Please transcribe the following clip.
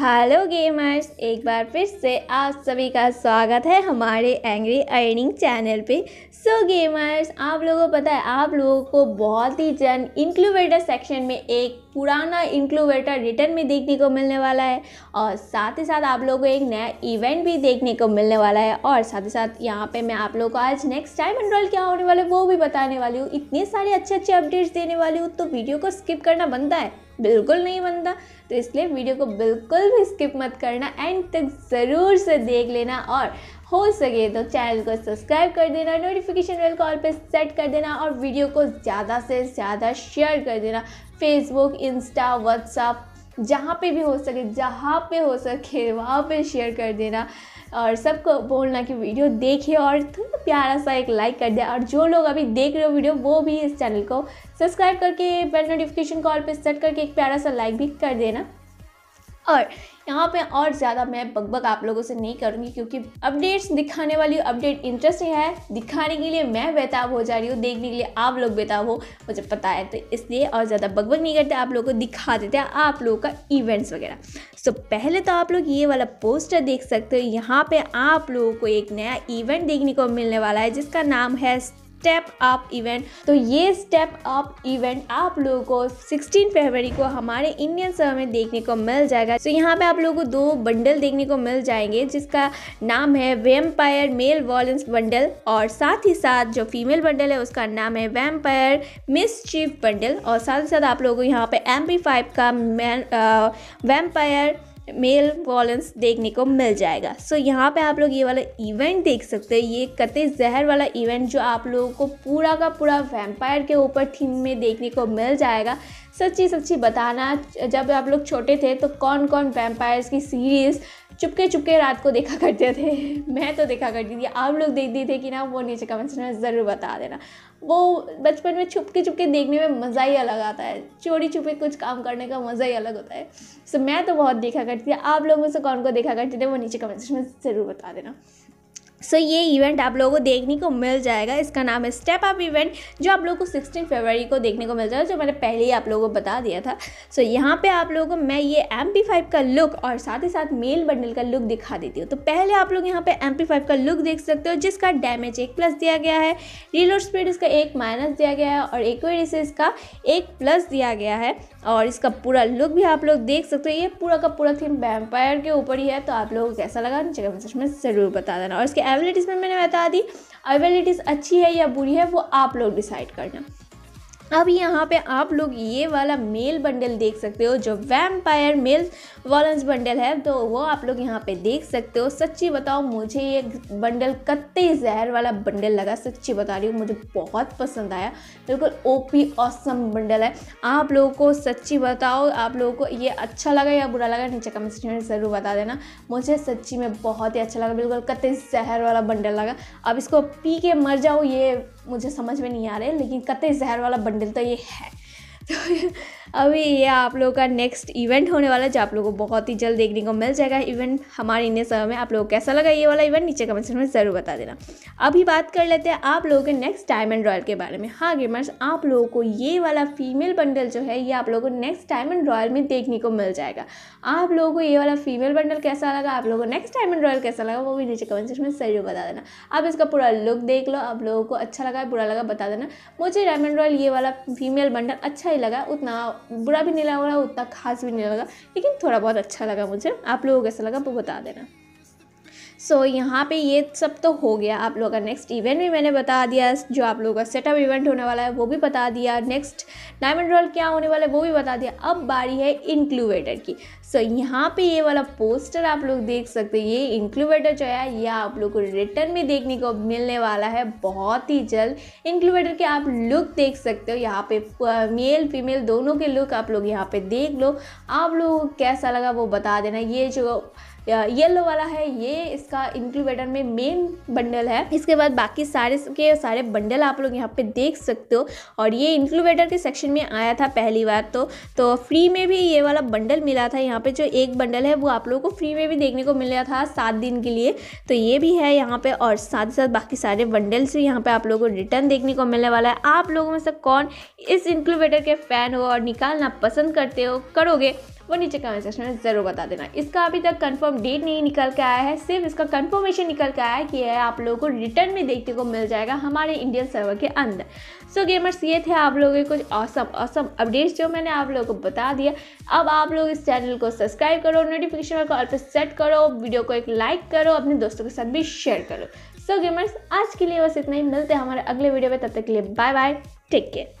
hello gamers एक बार फिर से आप सभी का स्वागत है हमारे एंग्री अर्निंग चैनल पे सो so, गेमर्स आप लोगों को पता है आप लोगों को बहुत ही जन इंक्लूवेटर सेक्शन में एक पुराना इंक्लूवेटर रिटर्न में देखने को मिलने वाला है और साथ ही साथ आप लोगों को एक नया इवेंट भी देखने को मिलने वाला है और साथ ही साथ यहाँ पे मैं आप लोगों को आज नेक्स्ट टाइम एनरोल क्या होने वाला है वो भी बताने वाली हूँ इतने सारे अच्छे अच्छे अपडेट्स देने वाली हूँ तो वीडियो को स्किप करना बनता है बिल्कुल नहीं बनता तो इसलिए वीडियो को बिल्कुल भी स्किप मत करना एंड तक ज़रूर से देख लेना और हो सके तो चैनल को सब्सक्राइब कर देना नोटिफिकेशन बेल कॉल पे सेट कर देना और वीडियो को ज़्यादा से ज़्यादा शेयर कर देना फेसबुक इंस्टा व्हाट्सअप जहाँ पे भी हो सके जहाँ पे हो सके वहाँ पे शेयर कर देना और सबको बोलना कि वीडियो देखिए और थोड़ा प्यारा सा एक लाइक कर दे और जो लोग अभी देख रहे हो वीडियो वो भी इस चैनल को सब्सक्राइब करके बेल नोटिफिकेशन कॉल पर सेट करके एक प्यारा सा लाइक भी कर देना और यहाँ पे और ज़्यादा मैं बकबक आप लोगों से नहीं करूँगी क्योंकि अपडेट्स दिखाने वाली अपडेट इंटरेस्टिंग है दिखाने के लिए मैं बेताब हो जा रही हूँ देखने के लिए आप लोग बेताब हो मुझे पता है तो इसलिए और ज़्यादा बकबक नहीं करते आप लोगों को दिखा देते हैं आप लोगों का इवेंट्स वगैरह सो पहले तो आप लोग ये वाला पोस्टर देख सकते हो यहाँ पर आप लोगों को एक नया इवेंट देखने को मिलने वाला है जिसका नाम है स्टेप अप इवेंट तो ये स्टेप अप इवेंट आप लोगों को 16 फरवरी को हमारे इंडियन सर्वर में देखने को मिल जाएगा तो so, यहाँ पे आप लोगों को दो बंडल देखने को मिल जाएंगे जिसका नाम है वेम्पायर मेल वॉलेंस बंडल और साथ ही साथ जो फीमेल बंडल है उसका नाम है वेम्पायर मिस चीफ बंडल और साथ ही साथ आप लोगों को यहाँ पे एम फाइव का वेम्पायर मेल वॉलेंस देखने को मिल जाएगा सो so, यहाँ पे आप लोग ये वाला इवेंट देख सकते हैं ये कते जहर वाला इवेंट जो आप लोगों को पूरा का पूरा वैम्पायर के ऊपर थीम में देखने को मिल जाएगा सच्ची सच्ची बताना जब आप लोग छोटे थे तो कौन कौन वैम्पायर्स की सीरीज़ चुपके चुपके रात को देखा करते थे मैं तो देखा करती थी आप लोग देखते थे कि ना वो नीचे कमेंट्स में ज़रूर बता देना वो बचपन में छुपके छुपके देखने में मज़ा ही अलग आता है चोरी छुपे कुछ काम करने का मज़ा ही अलग होता है सो मैं तो बहुत देखा करती थी आप लोगों से कौन को देखा करते थे वो नीचे कमेंट्स में ज़रूर बता देना सो so, ये इवेंट आप लोगों को देखने को मिल जाएगा इसका नाम है स्टेप अप इवेंट जो आप लोगों को सिक्सटीन फरवरी को देखने को मिल जाएगा जो मैंने पहले ही आप लोगों को बता दिया था सो so, यहाँ पे आप लोगों को मैं ये एम पी फाइव का लुक और साथ ही साथ मेल बंडल का लुक दिखा देती हूँ तो पहले आप लोग यहाँ पे एम पी फाइव का लुक देख सकते हो जिसका डैमेज एक प्लस दिया गया है रीलोड स्पीड इसका एक माइनस दिया गया है और एक से इसका एक प्लस दिया गया है और इसका पूरा लुक भी आप लोग देख सकते हो ये पूरा का पूरा थीम वैम्पायर के ऊपर ही है तो आप लोगों को कैसा लगा जगह में ज़रूर बता देना और इसके एवेलिटीज़ में मैंने बता दी अवेलिटीज अच्छी है या बुरी है वो आप लोग डिसाइड करना अब यहाँ पे आप लोग ये वाला मेल बंडल देख सकते हो जो वैम्पायर मेल वॉलेंस बंडल है तो वो आप लोग यहाँ पे देख सकते हो सच्ची बताओ मुझे ये बंडल कत्ते जहर वाला बंडल लगा सच्ची बता रही हूँ मुझे बहुत पसंद आया बिल्कुल ओपी ऑसम बंडल है आप लोगों को सच्ची बताओ आप लोगों को ये अच्छा लगा या बुरा लगा नीचे कमेंट सेक्शन में ज़रूर बता देना मुझे सच्ची में बहुत ही अच्छा लगा बिल्कुल कत्ते जहर वाला बंडल लगा अब इसको पी के मर जाओ ये मुझे समझ में नहीं आ रहे लेकिन कतई जहर वाला बंडल तो ये है तो अभी ये आप लोगों का नेक्स्ट इवेंट होने वाला है जो आप लोगों को बहुत ही जल्द देखने को मिल जाएगा इवेंट हमारे इंडियन समय में आप लोगों को कैसा लगा ये वाला इवेंट नीचे कमेंट सेक्शन में ज़रूर बता देना अभी बात कर लेते हैं आप लोगों के नेक्स्ट डायमंड रॉयल के बारे में हाँ गेमर्स आप लोगों को ये वाला फीमेल बंडल जो है ये आप लोगों को नेक्स्ट डायमंड रॉयल में देखने को मिल जाएगा आप लोगों को ये वाला फीमेल बंडल कैसा लगा आप लोगों को नेक्स्ट डायमंड रॉयल कैसा लगा वो भी नीचे कमेंट सेक्शन में ज़रूर बता देना आप इसका पूरा लुक देख लो आप लोगों को अच्छा लगा बुरा लगा बता देना मुझे डायमंड रॉयल ये वाला फीमेल बंडल अच्छा ही लगा उतना बुरा भी नहीं लगा उतना खास भी नहीं लगा लेकिन थोड़ा बहुत अच्छा लगा मुझे आप लोगों को कैसा लगा वो बता देना सो so, यहाँ पे ये सब तो हो गया आप लोगों का नेक्स्ट इवेंट भी मैंने बता दिया जो आप लोगों का सेटअप इवेंट होने वाला है वो भी बता दिया नेक्स्ट डायमंड रोल क्या होने वाला है वो भी बता दिया अब बारी है इंक्लूवेटर की सो so, यहाँ पे ये वाला पोस्टर आप लोग देख सकते हैं ये इंक्लूवेटर जो है यह आप लोग को रिटर्न में देखने को मिलने वाला है बहुत ही जल्द इंक्लूवेटर के आप लुक देख सकते हो यहाँ पे मेल फीमेल दोनों के लुक आप लोग यहाँ पे देख लो आप लोगों को कैसा लगा वो बता देना ये जो येलो वाला है ये इसका इंक्यूबेटर में मेन बंडल है इसके बाद बाकी सारे के सारे बंडल आप लोग यहाँ पे देख सकते हो और ये इंक्यूबेटर के सेक्शन में आया था पहली बार तो तो फ्री में भी ये वाला बंडल मिला था यहाँ पे जो एक बंडल है वो आप लोगों को फ्री में भी देखने को मिला था सात दिन के लिए तो ये भी है यहाँ पे और साथ ही साथ बाकी सारे बंडल्स भी यहाँ पे आप लोगों को रिटर्न देखने को मिलने वाला है आप लोगों में से कौन इस इंक्यूबेटर के फ़ैन हो और निकालना पसंद करते हो करोगे वो नीचे कमेंट सेक्शन में ज़रूर बता देना इसका अभी तक कंफर्म डेट नहीं निकल के आया है सिर्फ इसका कंफर्मेशन निकल के आया है कि यह आप लोगों को रिटर्न में देखने को मिल जाएगा हमारे इंडियन सर्वर के अंदर सो गेमर्स ये थे आप लोगों के कुछ औसम औसम अपडेट्स जो मैंने आप लोगों को बता दिया अब आप लोग इस चैनल को सब्सक्राइब करो नोटिफिकेशन को ऑल पर सेट करो वीडियो को एक लाइक करो अपने दोस्तों के साथ भी शेयर करो सो so, गेमर्स आज के लिए बस इतना ही मिलते हैं हमारे अगले वीडियो में तब तक के लिए बाय बाय टेक केयर